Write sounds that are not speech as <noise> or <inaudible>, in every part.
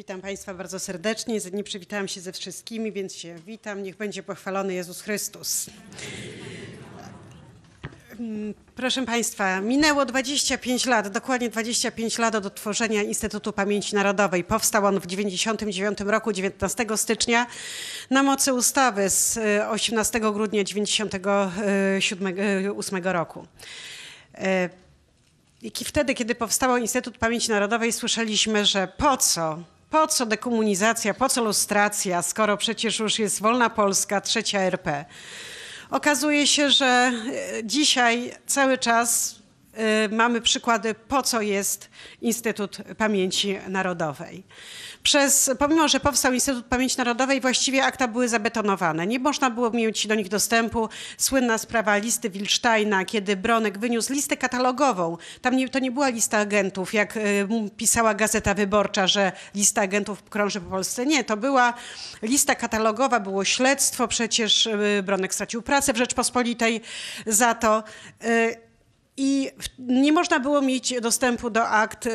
Witam Państwa bardzo serdecznie. Nie przywitałam się ze wszystkimi, więc się witam. Niech będzie pochwalony Jezus Chrystus. Mm, proszę Państwa, minęło 25 lat, dokładnie 25 lat od utworzenia Instytutu Pamięci Narodowej. Powstał on w 1999 roku, 19 stycznia, na mocy ustawy z 18 e, grudnia 1998 e, e, roku. I wtedy, kiedy powstał Instytut Pamięci Narodowej, słyszeliśmy, że po co po co dekomunizacja, po co lustracja, skoro przecież już jest wolna Polska, trzecia RP? Okazuje się, że e, dzisiaj cały czas Y, mamy przykłady, po co jest Instytut Pamięci Narodowej. Przez, pomimo, że powstał Instytut Pamięci Narodowej, właściwie akta były zabetonowane. Nie można było mieć do nich dostępu. Słynna sprawa listy Wilsztajna, kiedy Bronek wyniósł listę katalogową. Tam nie, to nie była lista agentów, jak y, pisała Gazeta Wyborcza, że lista agentów krąży po Polsce. Nie, to była lista katalogowa, było śledztwo, przecież y, Bronek stracił pracę w Rzeczpospolitej za to i nie można było mieć dostępu do akt y,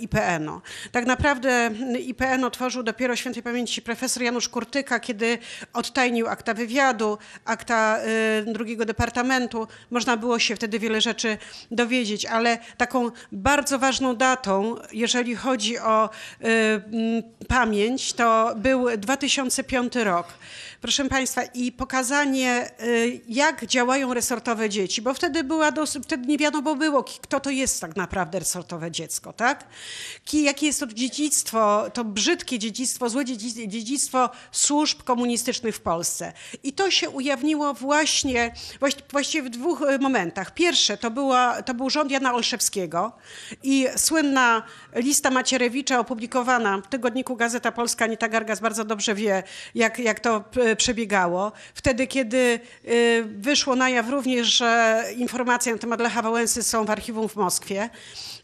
IPN-u. N-o. Tak naprawdę IPN otworzył dopiero świętej pamięci profesor Janusz Kurtyka, kiedy odtajnił akta wywiadu, akta y, drugiego departamentu. Można było się wtedy wiele rzeczy dowiedzieć, ale taką bardzo ważną datą, jeżeli chodzi o y, pamięć, to był 2005 rok proszę Państwa, i pokazanie, y, jak działają resortowe dzieci, bo wtedy, była dosyć, wtedy nie wiadomo było, kto to jest tak naprawdę resortowe dziecko, tak? Jakie jest to dziedzictwo, to brzydkie dziedzictwo, złe dziedzictwo służb komunistycznych w Polsce. I to się ujawniło właśnie, właściwie w dwóch y, momentach. Pierwsze to, była, to był rząd Jana Olszewskiego i słynna lista Macierewicza opublikowana w tygodniku Gazeta Polska, Anita Gargas bardzo dobrze wie, jak, jak to y, Y, przebiegało. Wtedy, kiedy y, wyszło na jaw również, że informacje na temat Lecha Wałęsy są w archiwum w Moskwie.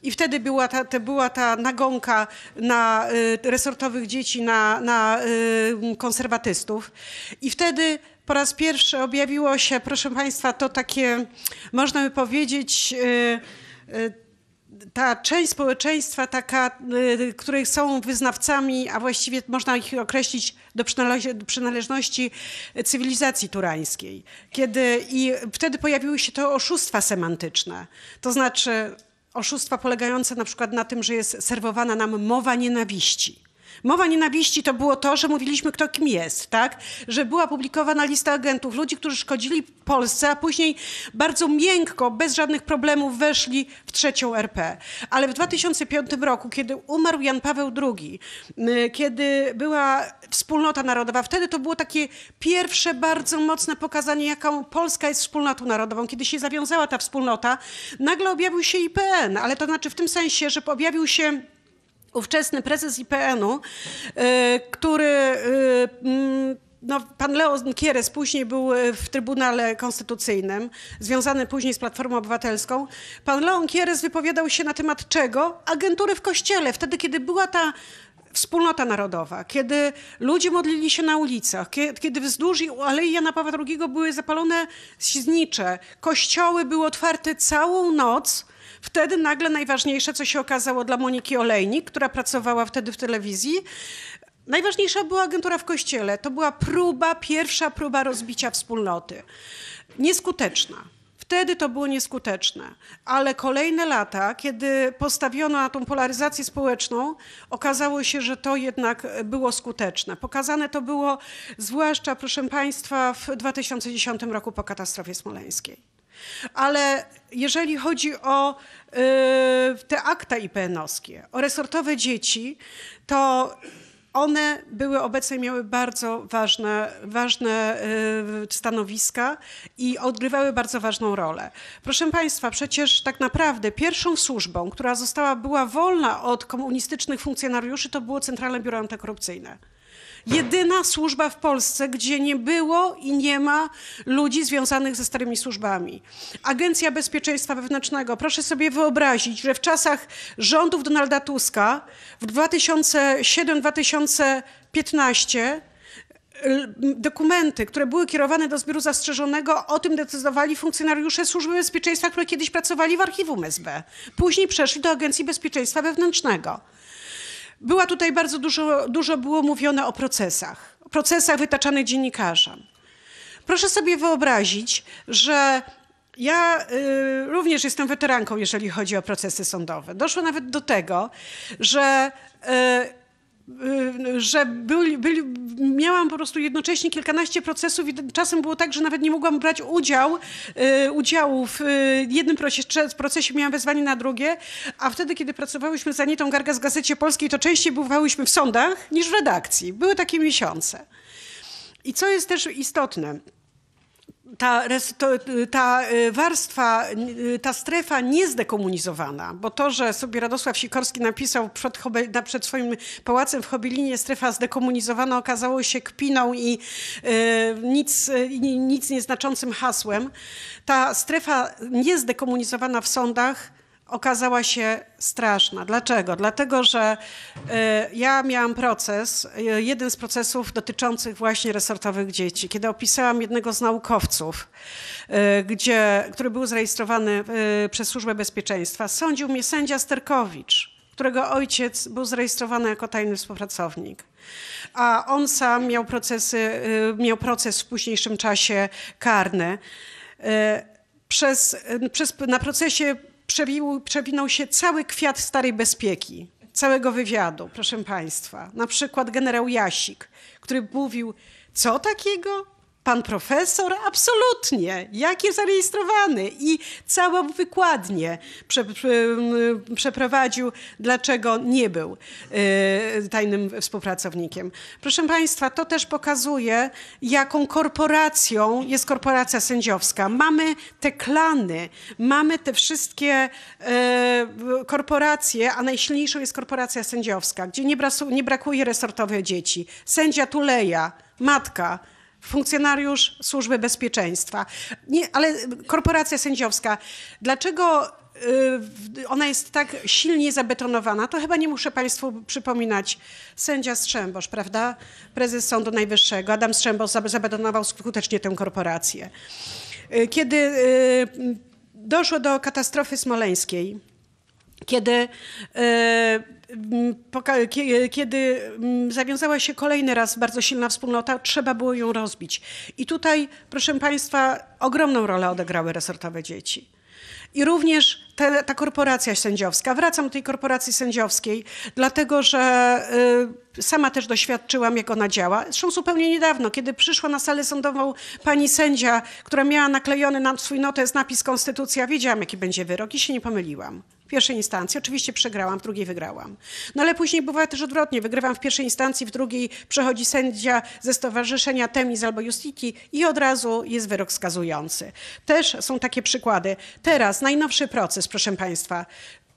I wtedy była ta, ta, była ta nagonka na y, resortowych dzieci, na, na konserwatystów. I wtedy po raz pierwszy objawiło się, proszę Państwa, to takie, można by powiedzieć, ta część społeczeństwa, taka, y, których są wyznawcami, a właściwie można ich określić do przynależności cywilizacji turańskiej. Kiedy, I wtedy pojawiły się to oszustwa semantyczne, to znaczy oszustwa polegające na przykład na tym, że jest serwowana nam mowa nienawiści. Mowa nienawiści to było to, że mówiliśmy, kto kim jest, tak? Że była publikowana lista agentów, ludzi, którzy szkodzili Polsce, a później bardzo miękko, bez żadnych problemów weszli w trzecią RP. Ale w 2005 roku, kiedy umarł Jan Paweł II, kiedy była wspólnota narodowa, wtedy to było takie pierwsze bardzo mocne pokazanie, jaką Polska jest wspólnotą narodową. Kiedy się zawiązała ta wspólnota, nagle objawił się IPN, ale to znaczy w tym sensie, że objawił się ówczesny prezes IPN-u, y, który y, mm, no, pan Leon Kieres później był y, w Trybunale Konstytucyjnym, związany później z Platformą Obywatelską. Pan Leon Kieres wypowiadał się na temat czego? Agentury w Kościele. Wtedy, kiedy była ta wspólnota narodowa, kiedy ludzie modlili się na ulicach, kiedy wzdłuż Alei Jana Pawła II były zapalone śnicze, kościoły były otwarte całą noc, Wtedy nagle najważniejsze, co się okazało dla Moniki Olejnik, która pracowała wtedy w telewizji, Najważniejsza była agentura w kościele. To była próba, pierwsza próba rozbicia wspólnoty. Nieskuteczna. Wtedy to było nieskuteczne, ale kolejne lata, kiedy postawiono na tą polaryzację społeczną, okazało się, że to jednak było skuteczne. Pokazane to było zwłaszcza, proszę Państwa, w 2010 roku po katastrofie smoleńskiej. Ale jeżeli chodzi o y, te akta IPN-owskie, o resortowe dzieci, to one były obecne, miały bardzo ważne, ważne y, stanowiska i odgrywały bardzo ważną rolę. Proszę Państwa, przecież tak naprawdę pierwszą służbą, która została, była wolna od komunistycznych funkcjonariuszy, to było Centralne Biuro Antykorupcyjne jedyna służba w Polsce, gdzie nie było i nie ma ludzi związanych ze starymi służbami. Agencja Bezpieczeństwa Wewnętrznego. Proszę sobie wyobrazić, że w czasach rządów Donalda Tuska w 2007-2015 dokumenty, które były kierowane do zbioru zastrzeżonego, o tym decydowali funkcjonariusze Służby Bezpieczeństwa, które kiedyś pracowali w archiwum SB. Później przeszli do Agencji Bezpieczeństwa Wewnętrznego. Była tutaj bardzo dużo, dużo było mówione o procesach, procesach wytaczanych dziennikarzom. Proszę sobie wyobrazić, że ja y, również jestem weteranką, jeżeli chodzi o procesy sądowe. Doszło nawet do tego, że y, Y, że byli, byli, miałam po prostu jednocześnie kilkanaście procesów i czasem było tak, że nawet nie mogłam brać udział, y, udziału w y, jednym procesie, procesie, miałam wezwanie na drugie, a wtedy, kiedy pracowałyśmy z Anitą Garga z Gazecie Polskiej, to częściej bywałyśmy w sądach niż w redakcji. Były takie miesiące. I co jest też istotne, ta, ta, y, warstwa, y, ta strefa niezdekomunizowana, bo to, że sobie Radosław Sikorski napisał przed, przed swoim pałacem w Hobielinie strefa zdekomunizowana okazało się kpiną i y, nic, nic nieznaczącym hasłem. Ta strefa niezdekomunizowana w sądach okazała się straszna. Dlaczego? Dlatego, że y, ja miałam proces, y, jeden z procesów dotyczących właśnie resortowych dzieci, kiedy opisałam jednego z naukowców, y, gdzie, który był zarejestrowany przez Służbę Bezpieczeństwa. Sądził mnie sędzia Sterkowicz, którego ojciec był zarejestrowany jako tajny współpracownik. A on sam miał, procesy, miał proces w późniejszym czasie karny. Przez, przez, na procesie przewił, przewinął się cały kwiat starej bezpieki, całego wywiadu, proszę Państwa. Na przykład generał Jasik, który mówił, co takiego? pan profesor? Absolutnie. Jak jest zarejestrowany? I całą wykładnię prze, prze, mm, przeprowadził, dlaczego nie był y, tajnym współpracownikiem. Proszę państwa, to też pokazuje, jaką korporacją jest korporacja sędziowska. Mamy te klany, mamy te wszystkie y, korporacje, a najsilniejszą jest korporacja sędziowska, gdzie nie, brasu, nie brakuje resortowych dzieci. Sędzia Tuleja, matka, funkcjonariusz służby bezpieczeństwa, nie, ale korporacja sędziowska. Dlaczego y, ona jest tak silnie zabetonowana, to chyba nie muszę Państwu przypominać. Sędzia Strzembosz, prawda? Prezes Sądu Najwyższego, Adam Strzembosz zabetonował skutecznie tę korporację. Y, kiedy y, doszło do katastrofy smoleńskiej, kiedy, e, kiedy zawiązała się kolejny raz bardzo silna wspólnota, trzeba było ją rozbić. I tutaj, proszę Państwa, ogromną rolę odegrały resortowe dzieci. I również te, ta korporacja sędziowska. Wracam do tej korporacji sędziowskiej, dlatego że y, sama też doświadczyłam, jak ona działa. Zresztą zupełnie niedawno, kiedy przyszła na salę sądową pani sędzia, która miała naklejony nam swój notes napis Konstytucja, wiedziałam, jaki będzie wyrok i się nie pomyliłam pierwszej instancji. Oczywiście przegrałam, w drugiej wygrałam. No ale później bywa też odwrotnie. Wygrywam w pierwszej instancji, w drugiej przechodzi sędzia ze stowarzyszenia Temis albo Justiki i od razu jest wyrok skazujący. Też są takie przykłady. Teraz najnowszy proces, proszę Państwa.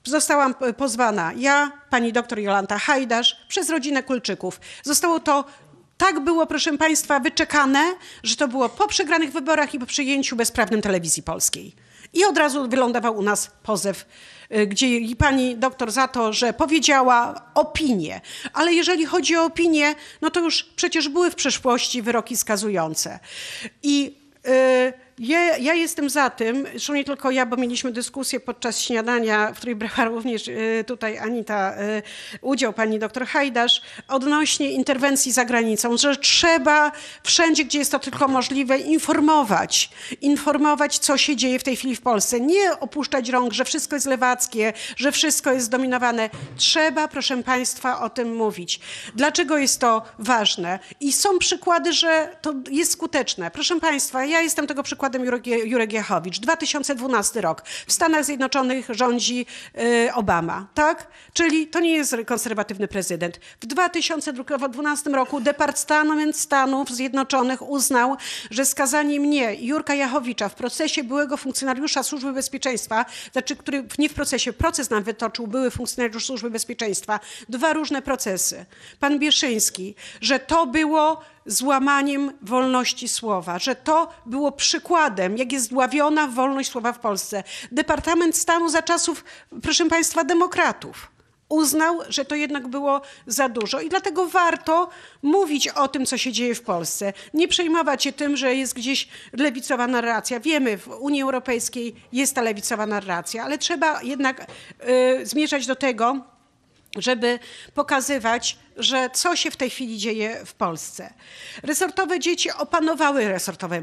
Zostałam pozwana ja, pani doktor Jolanta Hajdarz przez rodzinę Kulczyków. Zostało to tak było, proszę Państwa, wyczekane, że to było po przegranych wyborach i po przyjęciu bezprawnym telewizji polskiej. I od razu wylądował u nas pozew, y, gdzie pani doktor za to, że powiedziała opinię. Ale jeżeli chodzi o opinię, no to już przecież były w przeszłości wyroki skazujące. I... Yy, ja, ja, jestem za tym, zresztą nie tylko ja, bo mieliśmy dyskusję podczas śniadania, w której brała <laughs> również y, tutaj Anita y, udział, pani doktor Hajdasz, odnośnie interwencji za granicą, że trzeba wszędzie, gdzie jest to tylko możliwe, informować, informować, co się dzieje w tej chwili w Polsce. Nie opuszczać rąk, że wszystko jest lewackie, że wszystko jest zdominowane. Trzeba, proszę państwa, o tym mówić. Dlaczego jest to ważne? I są przykłady, że to jest skuteczne. Proszę państwa, ja jestem tego przykładem przykładem Jurek, Jurek Jachowicz. 2012 rok. W Stanach Zjednoczonych rządzi y, Obama, tak? Czyli to nie jest konserwatywny prezydent. W 2012 roku Departament Stanów Zjednoczonych uznał, że skazanie mnie, Jurka Jachowicza, w procesie byłego funkcjonariusza Służby Bezpieczeństwa, znaczy, który nie w procesie, proces nam wytoczył były funkcjonariusz Służby Bezpieczeństwa, dwa różne procesy. Pan Bieszyński, że to było złamaniem wolności słowa, że to było przykładem, jak jest dławiona wolność słowa w Polsce. Departament Stanu za czasów, proszę Państwa, demokratów uznał, że to jednak było za dużo i dlatego warto mówić o tym, co się dzieje w Polsce. Nie przejmować się tym, że jest gdzieś lewicowa narracja. Wiemy, w Unii Europejskiej jest ta lewicowa narracja, ale trzeba jednak y, zmierzać do tego, żeby pokazywać, że co się w tej chwili dzieje w Polsce. Resortowe dzieci opanowały, resortowe,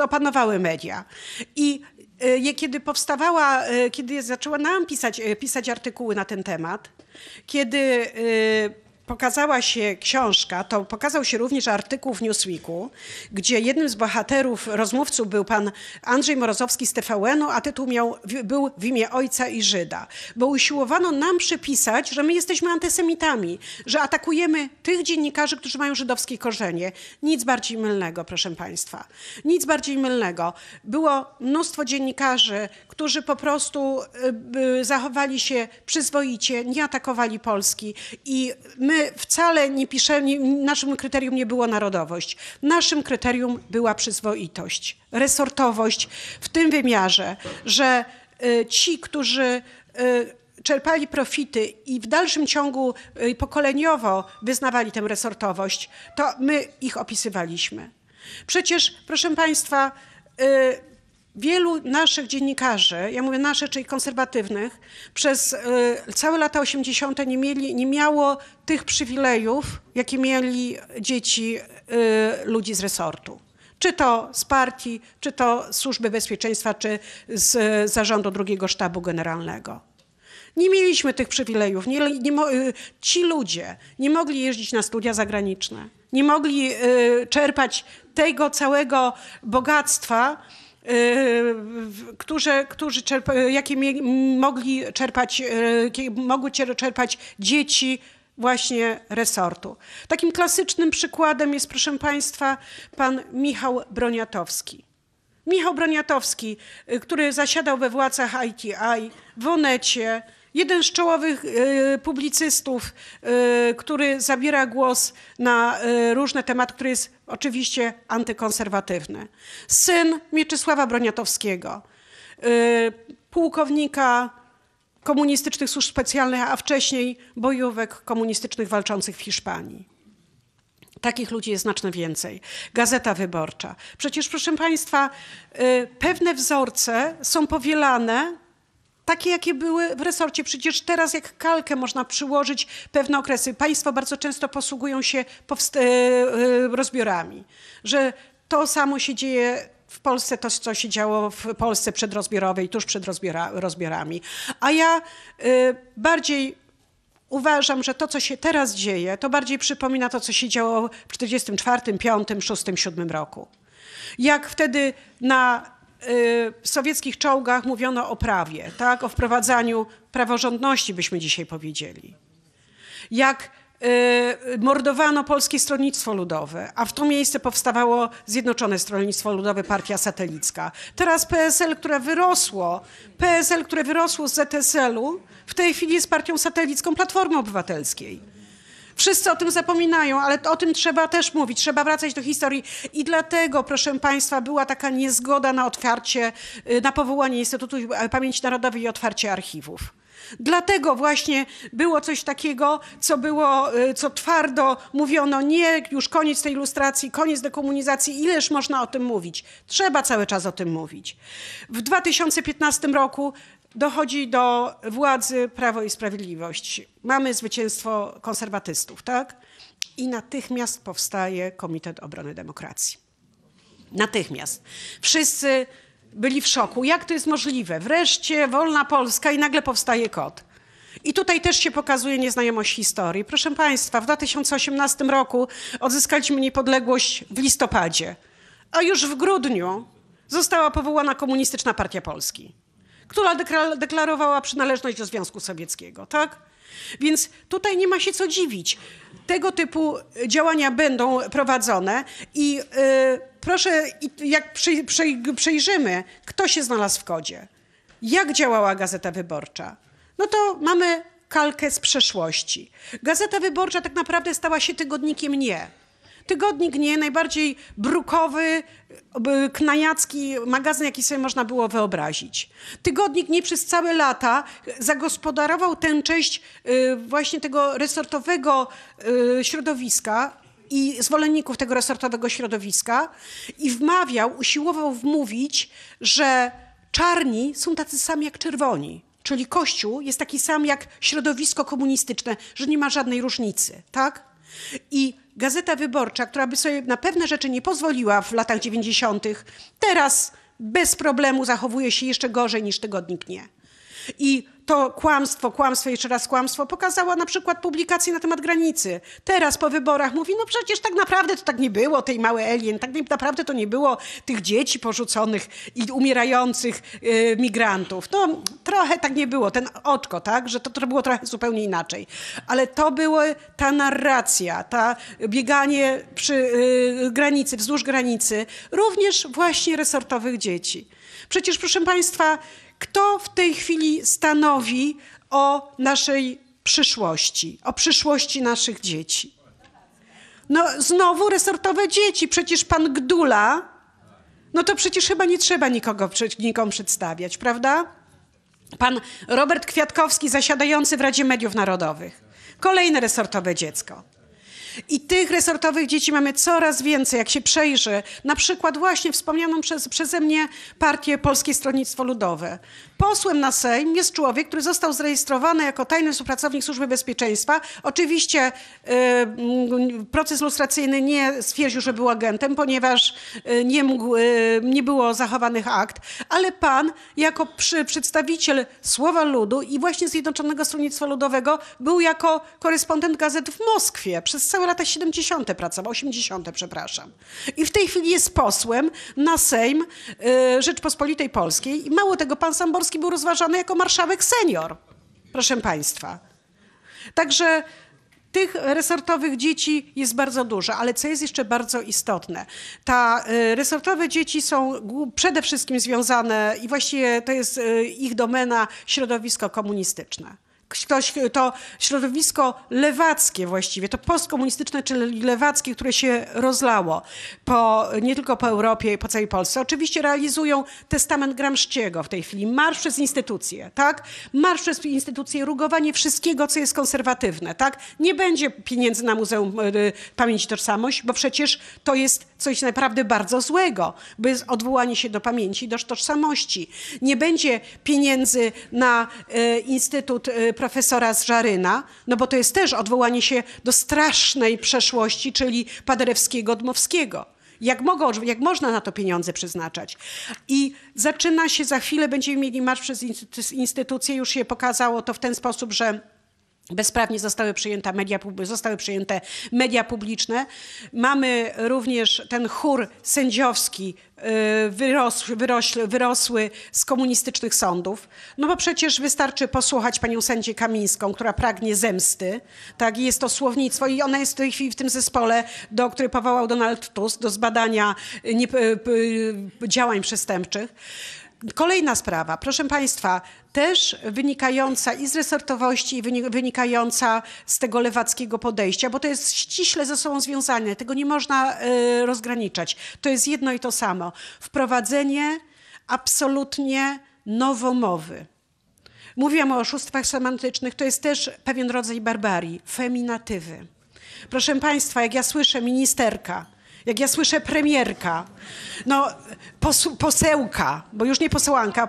e, opanowały media i e, kiedy powstawała, e, kiedy zaczęła nam pisać, pisać artykuły na ten temat, kiedy pokazała się książka, to pokazał się również artykuł w Newsweeku, gdzie jednym z bohaterów, rozmówców był pan Andrzej Morozowski z TVN-u, a tytuł miał, był W imię Ojca i Żyda. Bo usiłowano nam przypisać, że my jesteśmy antysemitami, że atakujemy tych dziennikarzy, którzy mają żydowskie korzenie. Nic bardziej mylnego, proszę państwa. Nic bardziej mylnego. Było mnóstwo dziennikarzy, którzy po prostu y, y, zachowali się przyzwoicie, nie atakowali Polski. I my wcale nie piszemy, naszym kryterium nie było narodowość. Naszym kryterium była przyzwoitość, resortowość w tym wymiarze, że y, ci, którzy czerpali profity i w dalszym ciągu pokoleniowo wyznawali tę resortowość, to my ich opisywaliśmy. Przecież, proszę Państwa, wielu naszych dziennikarzy, ja mówię naszych, czyli konserwatywnych, przez y, całe lata 80. nie, mieli, nie miało tych przywilejów, jakie mieli dzieci y, ludzi z resortu. Czy to z partii, czy to z Służby Bezpieczeństwa, czy z zarządu drugiego sztabu generalnego. Nie mieliśmy tych przywilejów. Nie, nie, y, ci ludzie nie mogli jeździć na studia zagraniczne, nie mogli czerpać tego całego bogactwa, Y, którzy, którzy jakie mieli, mogli czerpać, y, mogły czerpać dzieci właśnie resortu. Takim klasycznym przykładem jest, proszę Państwa, pan Michał Broniatowski. Michał Broniatowski, y, który zasiadał we władzach ITI, w Onecie, jeden z czołowych publicystów, który zabiera głos na różne tematy, który jest oczywiście antykonserwatywny, syn Mieczysława Broniatowskiego, y, pułkownika komunistycznych służb specjalnych, a wcześniej bojówek komunistycznych walczących w Hiszpanii. Takich ludzi jest znacznie więcej. Gazeta Wyborcza. Przecież, proszę Państwa, y, pewne wzorce są powielane takie, jakie były w resorcie. Przecież teraz jak kalkę można przyłożyć pewne okresy. Państwo bardzo często posługują się e, e, rozbiorami, że to samo się dzieje w Polsce, to co się działo w Polsce przedrozbiorowej, tuż przed rozbiora, rozbiorami. A ja y, bardziej uważam, że to, co się teraz dzieje, to bardziej przypomina to, co się działo w 1944, 5, 6, roku. Jak wtedy na Y, sowieckich czołgach mówiono o prawie, tak? o wprowadzaniu praworządności, byśmy dzisiaj powiedzieli. Jak y, mordowano Polskie Stronnictwo Ludowe, a w to miejsce powstawało Zjednoczone Stronnictwo Ludowe, partia satelicka. Teraz PSL, które wyrosło, PSL, które wyrosło z ZSL-u, w tej chwili jest partią satelicką Platformy Obywatelskiej. Wszyscy o tym zapominają, ale o tym trzeba też mówić, trzeba wracać do historii. I dlatego, proszę Państwa, była taka niezgoda na otwarcie, y, na powołanie Instytutu Pamięci Narodowej i otwarcie archiwów. Dlatego właśnie było coś takiego, co było, y, co twardo mówiono, nie, już koniec tej ilustracji, koniec dekomunizacji, ileż można o tym mówić. Trzeba cały czas o tym mówić. W 2015 roku dochodzi do władzy Prawo i Sprawiedliwość. Mamy zwycięstwo konserwatystów, tak? I natychmiast powstaje Komitet Obrony Demokracji. Natychmiast. Wszyscy byli w szoku. Jak to jest możliwe? Wreszcie wolna Polska i nagle powstaje KOD. I tutaj też się pokazuje nieznajomość historii. Proszę Państwa, w 2018 roku odzyskaliśmy niepodległość w listopadzie, a już w grudniu została powołana Komunistyczna Partia Polski która deklarowała przynależność do Związku Sowieckiego, tak? Więc tutaj nie ma się co dziwić. Tego typu y, działania będą prowadzone i yy, proszę, jak przejrzymy, kto się znalazł w kodzie, jak działała Gazeta Wyborcza, no to mamy kalkę z przeszłości. Gazeta Wyborcza tak naprawdę stała się tygodnikiem nie. Tygodnik nie, najbardziej brukowy, knajacki magazyn, jaki sobie można było wyobrazić. Tygodnik nie przez całe lata zagospodarował tę część y, właśnie tego resortowego y, środowiska, i zwolenników tego resortowego środowiska i wmawiał, usiłował wmówić, że czarni są tacy sami jak czerwoni. Czyli Kościół jest taki sam jak środowisko komunistyczne, że nie ma żadnej różnicy, tak? I Gazeta Wyborcza, która by sobie na pewne rzeczy nie pozwoliła w latach 90., teraz bez problemu zachowuje się jeszcze gorzej niż tygodnik nie. I to kłamstwo, kłamstwo, jeszcze raz kłamstwo, pokazała na przykład publikacje na temat granicy. Teraz po wyborach mówi, no przecież tak naprawdę to tak nie było, tej małej alien, tak naprawdę to nie było tych dzieci porzuconych i umierających y, migrantów. No trochę tak nie było, ten oczko, tak, że to, to było trochę zupełnie inaczej. Ale to była ta narracja, ta bieganie przy y, granicy, wzdłuż granicy, również właśnie resortowych dzieci. Przecież proszę Państwa, kto w tej chwili stanowi mówi o naszej przyszłości, o przyszłości naszych dzieci. No znowu resortowe dzieci, przecież pan Gdula, no to przecież chyba nie trzeba nikogo, nikomu przedstawiać, prawda? Pan Robert Kwiatkowski, zasiadający w Radzie Mediów Narodowych. Kolejne resortowe dziecko. I tych resortowych dzieci mamy coraz więcej, jak się przejrzy. Na przykład właśnie wspomnianą przez, przeze mnie partię Polskie Stronnictwo Ludowe. Posłem na Sejm jest człowiek, który został zarejestrowany jako tajny współpracownik Służby Bezpieczeństwa. Oczywiście y, proces lustracyjny nie stwierdził, że był agentem, ponieważ y, nie, mógł, y, nie było zachowanych akt, ale pan jako przy, przedstawiciel Słowa Ludu i właśnie Zjednoczonego Stronnictwa Ludowego był jako korespondent gazet w Moskwie przez cały to lata 70. pracował, 80. przepraszam. I w tej chwili jest posłem na Sejm y, Rzeczpospolitej Polskiej. I mało tego, pan Samborski był rozważany jako marszałek senior, proszę państwa. Także tych resortowych dzieci jest bardzo dużo, ale co jest jeszcze bardzo istotne, ta y, resortowe dzieci są przede wszystkim związane i właściwie to jest y, ich domena środowisko komunistyczne ktoś, to środowisko lewackie właściwie, to postkomunistyczne, czyli lewackie, które się rozlało po, nie tylko po Europie, po całej Polsce. Oczywiście realizują testament Gramsciego w tej chwili. Marsz przez instytucje, tak? Marsz przez instytucje, rugowanie wszystkiego, co jest konserwatywne, tak? Nie będzie pieniędzy na Muzeum e, e, pamięci i Tożsamość, bo przecież to jest coś naprawdę bardzo złego, by odwołanie się do pamięci, do tożsamości. Nie będzie pieniędzy na e, Instytut profesora z Żaryna, no bo to jest też odwołanie się do strasznej przeszłości, czyli Paderewskiego, Dmowskiego. Jak, mogą, jak można na to pieniądze przeznaczać? I zaczyna się, za chwilę będziemy mieli marsz przez instytucje, już się pokazało to w ten sposób, że bezprawnie zostały przyjęte media, zostały przyjęte media publiczne. Mamy również ten chór sędziowski y, wyrosły, wyrosły z komunistycznych sądów. No bo przecież wystarczy posłuchać panią sędzię Kamińską, która pragnie zemsty. Tak, jest to słownictwo i ona jest w tej chwili w tym zespole, do, który powołał Donald Tusk do zbadania y, nie, y, działań przestępczych. Kolejna sprawa, proszę Państwa, też wynikająca i z resortowości, i wynikająca z tego lewackiego podejścia, bo to jest ściśle ze sobą związane, tego nie można y, rozgraniczać. To jest jedno i to samo. Wprowadzenie absolutnie nowomowy. Mówiłam o oszustwach semantycznych, to jest też pewien rodzaj barbarii, feminatywy. Proszę Państwa, jak ja słyszę ministerka, jak ja słyszę premierka, no posu, posełka, bo już nie posełanka,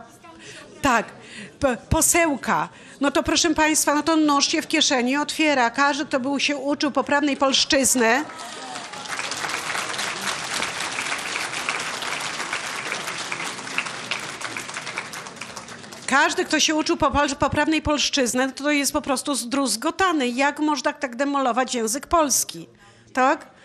tak, posełka, no to proszę Państwa, no to nóż się w kieszeni otwiera. Każdy, kto był się uczył poprawnej polszczyzny, każdy, kto się uczył poprawnej polszczyzny, to jest po prostu zdruzgotany. Jak można tak demolować język polski? Tak?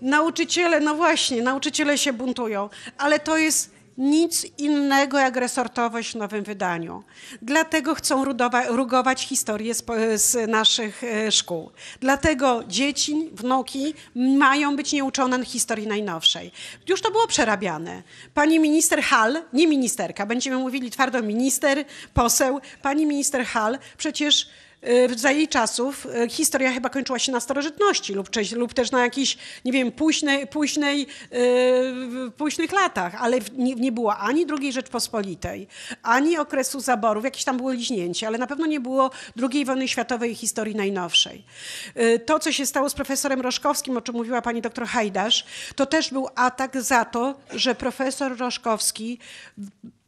Nauczyciele, no właśnie, nauczyciele się buntują, ale to jest nic innego jak resortowość w nowym wydaniu. Dlatego chcą rugować historię z, z, naszych e, szkół. Dlatego dzieci, wnuki mają być nieuczone historii najnowszej. Już to było przerabiane. Pani minister Hall, nie ministerka, będziemy mówili twardo minister, poseł, pani minister Hall przecież Y, za jej czasów y, historia chyba kończyła się na starożytności lub, lub też na jakichś, nie wiem, późnej, późnej, y, późnych latach, ale nie, nie było ani II Rzeczpospolitej, ani okresu zaborów, jakieś tam były liźnięcie, ale na pewno nie było II wojny światowej i historii najnowszej. To, co się stało z profesorem Roszkowskim, o czym mówiła pani doktor Hajdasz, to też był atak za to, że profesor Roszkowski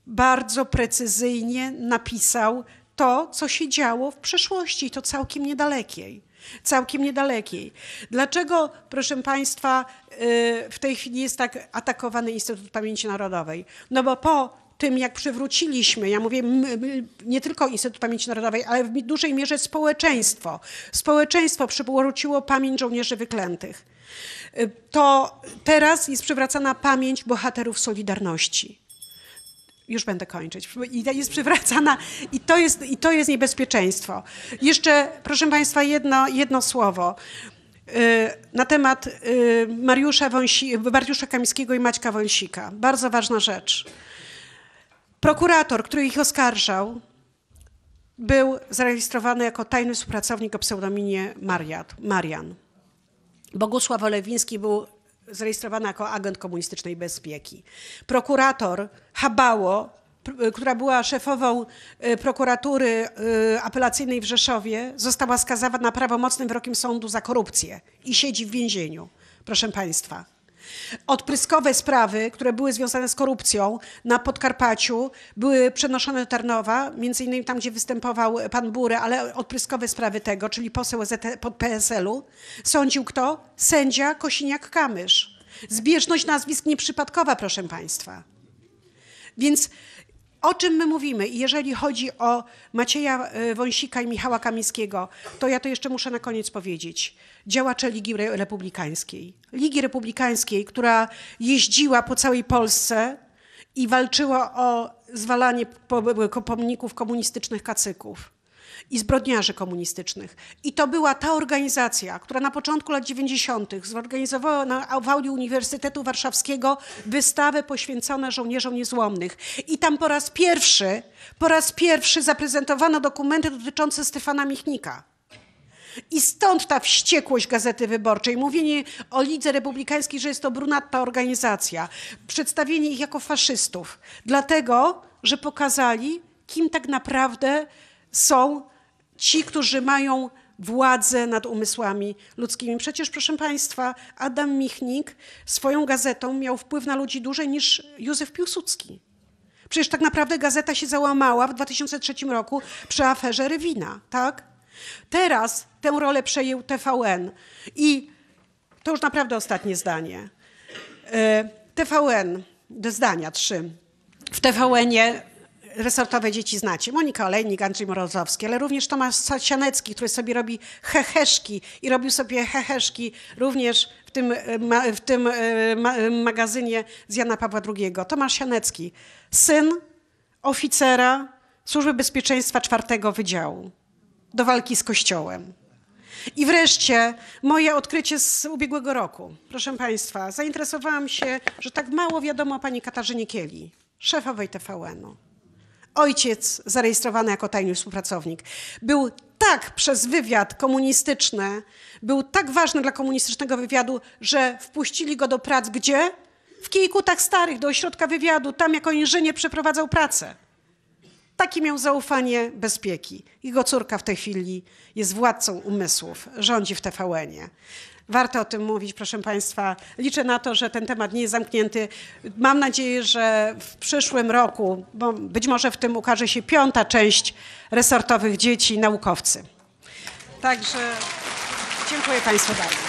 bardzo precyzyjnie napisał to, co się działo w przeszłości, to całkiem niedalekiej. Całkiem niedalekiej. Dlaczego, proszę Państwa, y, w tej chwili jest tak atakowany Instytut Pamięci Narodowej? No bo po tym, jak przywróciliśmy, ja mówię my, my, nie tylko Instytut Pamięci Narodowej, ale w dużej mierze społeczeństwo. Społeczeństwo przywróciło pamięć żołnierzy wyklętych. Y, to teraz jest przywracana pamięć bohaterów Solidarności już będę kończyć. I jest przywracana i to jest, i to jest niebezpieczeństwo. Jeszcze, proszę Państwa, jedno, jedno słowo y, na temat y, Mariusza, Wąsi, Mariusza Kamińskiego i Maćka Wąsika. Bardzo ważna rzecz. Prokurator, który ich oskarżał, był zarejestrowany jako tajny współpracownik o pseudonimie Marian. Bogusław Olewiński był zarejestrowany jako agent komunistycznej bezpieki. Prokurator Habało, y, która była szefową y, prokuratury y, apelacyjnej w Rzeszowie, została skazana prawomocnym wyrokiem sądu za korupcję i siedzi w więzieniu, proszę Państwa. Odpryskowe sprawy, które były związane z korupcją na Podkarpaciu, były przenoszone do Tarnowa, między innymi tam, gdzie występował pan Burę, ale odpryskowe sprawy tego, czyli poseł ZT, pod PSL-u, sądził kto? Sędzia Kosiniak-Kamysz. Zbieżność nazwisk nieprzypadkowa, proszę państwa. Więc o czym my mówimy? Jeżeli chodzi o Macieja e, Wąsika i Michała Kamińskiego, to ja to jeszcze muszę na koniec powiedzieć. Działacze Ligi Republikańskiej. Ligi Republikańskiej, która jeździła po całej Polsce i walczyła o zwalanie pomników komunistycznych kacyków i zbrodniarzy komunistycznych. I to była ta organizacja, która na początku lat 90. zorganizowała na auli Uniwersytetu Warszawskiego wystawę poświęconą żołnierzom niezłomnych. I tam po raz pierwszy, po raz pierwszy zaprezentowano dokumenty dotyczące Stefana Michnika. I stąd ta wściekłość Gazety Wyborczej, mówienie o Lidze Republikańskiej, że jest to brunatna organizacja, przedstawienie ich jako faszystów, dlatego, że pokazali, kim tak naprawdę są ci, którzy mają władzę nad umysłami ludzkimi. Przecież, proszę Państwa, Adam Michnik swoją gazetą miał wpływ na ludzi dłużej niż Józef Piłsudski. Przecież tak naprawdę gazeta się załamała w 2003 roku przy aferze Rywina, tak? Teraz tę rolę przejął TVN i to już naprawdę ostatnie zdanie. E, TVN, do zdania trzy. W TVN-ie resortowe dzieci znacie. Monika Olejnik, Andrzej Morozowski, ale również Tomasz Sianecki, który sobie robi heheszki i robił sobie heheszki również w tym, e, w tym e, e, magazynie z Jana Pawła II. Tomasz Sianecki, syn oficera Służby Bezpieczeństwa czwartego Wydziału do walki z Kościołem. I wreszcie moje odkrycie z ubiegłego roku. Proszę Państwa, zainteresowałam się, że tak mało wiadomo o pani Katarzynie Kieli, szefowej TVN-u ojciec zarejestrowany jako tajny współpracownik. Był tak przez wywiad komunistyczny, był tak ważny dla komunistycznego wywiadu, że wpuścili go do prac gdzie? W Kijkutach Starych, do ośrodka wywiadu, tam jako inżynier przeprowadzał pracę. Taki miał zaufanie bezpieki. Jego córka w tej chwili jest władcą umysłów, rządzi w TVN-ie. Warto o tym mówić, proszę Państwa. Liczę na to, że ten temat nie jest zamknięty. Mam nadzieję, że w przyszłym roku, bo być może w tym ukaże się piąta część resortowych dzieci naukowcy. Także dziękuję Państwu bardzo.